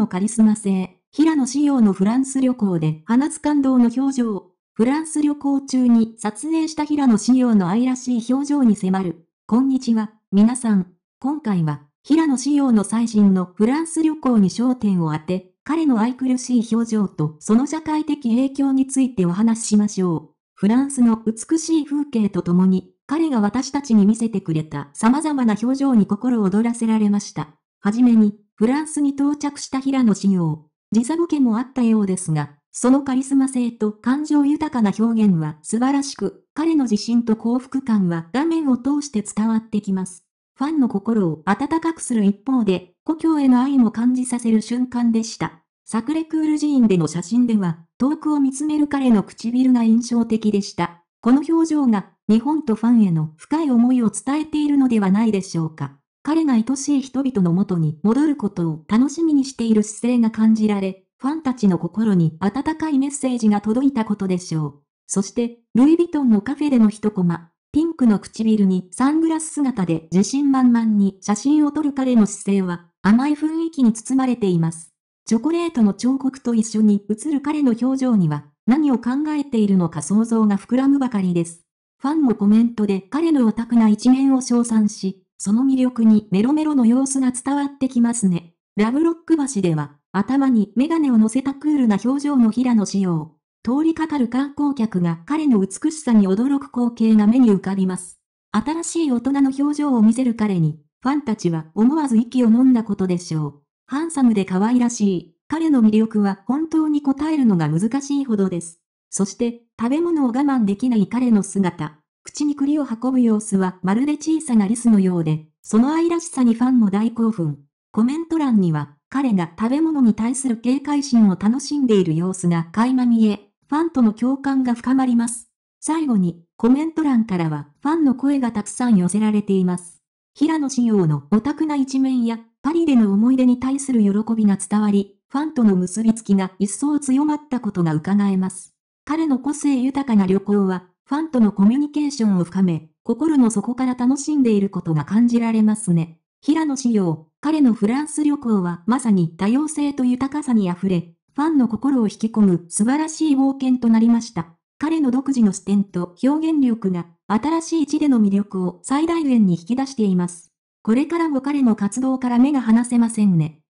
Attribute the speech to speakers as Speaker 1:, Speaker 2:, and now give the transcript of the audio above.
Speaker 1: のカリスマ性、平野仕様のフランス旅行で放つ感動の表情。フランス旅行中に撮影した平野仕様の愛らしい表情に迫る。こんにちは、皆さん。今回は、平野仕様の最新のフランス旅行に焦点を当て、彼の愛くるしい表情とその社会的影響についてお話ししましょう。フランスの美しい風景とともに、彼が私たちに見せてくれた様々な表情に心躍らせられました。はじめに、フランスに到着した平野紫耀。時差ボケもあったようですが、そのカリスマ性と感情豊かな表現は素晴らしく、彼の自信と幸福感は画面を通して伝わってきます。ファンの心を温かくする一方で、故郷への愛も感じさせる瞬間でした。サクレクール寺院での写真では、遠くを見つめる彼の唇が印象的でした。この表情が、日本とファンへの深い思いを伝えているのではないでしょうか。彼が愛しい人々の元に戻ることを楽しみにしている姿勢が感じられ、ファンたちの心に温かいメッセージが届いたことでしょう。そして、ルイ・ヴィトンのカフェでの一コマ、ピンクの唇にサングラス姿で自信満々に写真を撮る彼の姿勢は甘い雰囲気に包まれています。チョコレートの彫刻と一緒に映る彼の表情には何を考えているのか想像が膨らむばかりです。ファンもコメントで彼のオタクな一面を称賛し、その魅力にメロメロの様子が伝わってきますね。ラブロック橋では、頭にメガネを乗せたクールな表情の平野紫耀。通りかかる観光客が彼の美しさに驚く光景が目に浮かびます。新しい大人の表情を見せる彼に、ファンたちは思わず息を飲んだことでしょう。ハンサムで可愛らしい。彼の魅力は本当に答えるのが難しいほどです。そして、食べ物を我慢できない彼の姿。口に栗を運ぶ様子はまるで小さなリスのようで、その愛らしさにファンも大興奮。コメント欄には、彼が食べ物に対する警戒心を楽しんでいる様子が垣間見え、ファンとの共感が深まります。最後に、コメント欄からは、ファンの声がたくさん寄せられています。平野紫耀のオタクな一面や、パリでの思い出に対する喜びが伝わり、ファンとの結びつきが一層強まったことが伺えます。彼の個性豊かな旅行は、ファンとのコミュニケーションを深め、心の底から楽しんでいることが感じられますね。平野紫耀、彼のフランス旅行はまさに多様性と豊かさに溢れ、ファンの心を引き込む素晴らしい冒険となりました。彼の独自の視点と表現力が、新しい地での魅力を最大限に引き出しています。これからも彼の活動から目が離せませんね。